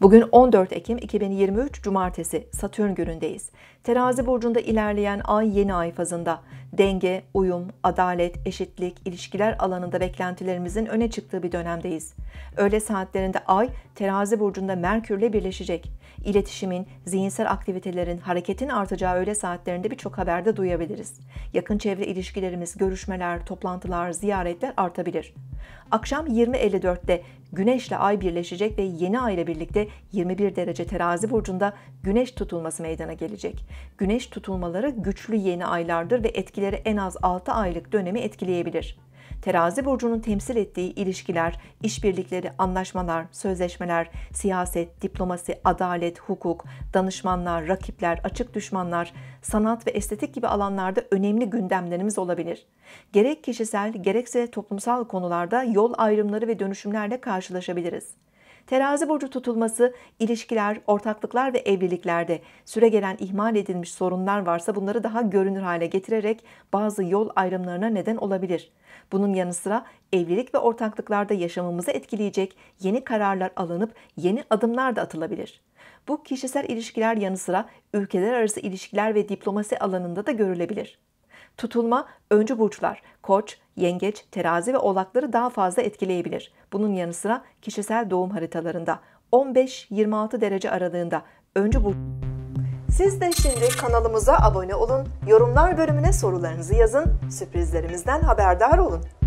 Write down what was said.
Bugün 14 Ekim 2023 Cumartesi Satürn günündeyiz. Terazi burcunda ilerleyen ay yeni ay fazında denge, uyum, adalet, eşitlik, ilişkiler alanında beklentilerimizin öne çıktığı bir dönemdeyiz. Öğle saatlerinde Ay, terazi burcunda Merkür'le birleşecek. İletişimin, zihinsel aktivitelerin, hareketin artacağı öğle saatlerinde birçok haberde duyabiliriz. Yakın çevre ilişkilerimiz, görüşmeler, toplantılar, ziyaretler artabilir. Akşam 20.54'te Güneşle Ay birleşecek ve yeni Ay ile birlikte 21 derece terazi burcunda Güneş tutulması meydana gelecek. Güneş tutulmaları güçlü yeni aylardır ve etkili ilişkileri en az 6 aylık dönemi etkileyebilir. Terazi burcunun temsil ettiği ilişkiler, işbirlikleri, anlaşmalar, sözleşmeler, siyaset, diplomasi, adalet, hukuk, danışmanlar, rakipler, açık düşmanlar, sanat ve estetik gibi alanlarda önemli gündemlerimiz olabilir. Gerek kişisel gerekse toplumsal konularda yol ayrımları ve dönüşümlerle karşılaşabiliriz. Terazi burcu tutulması ilişkiler, ortaklıklar ve evliliklerde süre gelen ihmal edilmiş sorunlar varsa bunları daha görünür hale getirerek bazı yol ayrımlarına neden olabilir. Bunun yanı sıra evlilik ve ortaklıklarda yaşamımızı etkileyecek yeni kararlar alınıp yeni adımlar da atılabilir. Bu kişisel ilişkiler yanı sıra ülkeler arası ilişkiler ve diplomasi alanında da görülebilir. Tutulma öncü burçlar, koç, yengeç, terazi ve oğlakları daha fazla etkileyebilir. Bunun yanı sıra kişisel doğum haritalarında 15-26 derece aralığında öncü burç... Siz de şimdi kanalımıza abone olun, yorumlar bölümüne sorularınızı yazın, sürprizlerimizden haberdar olun.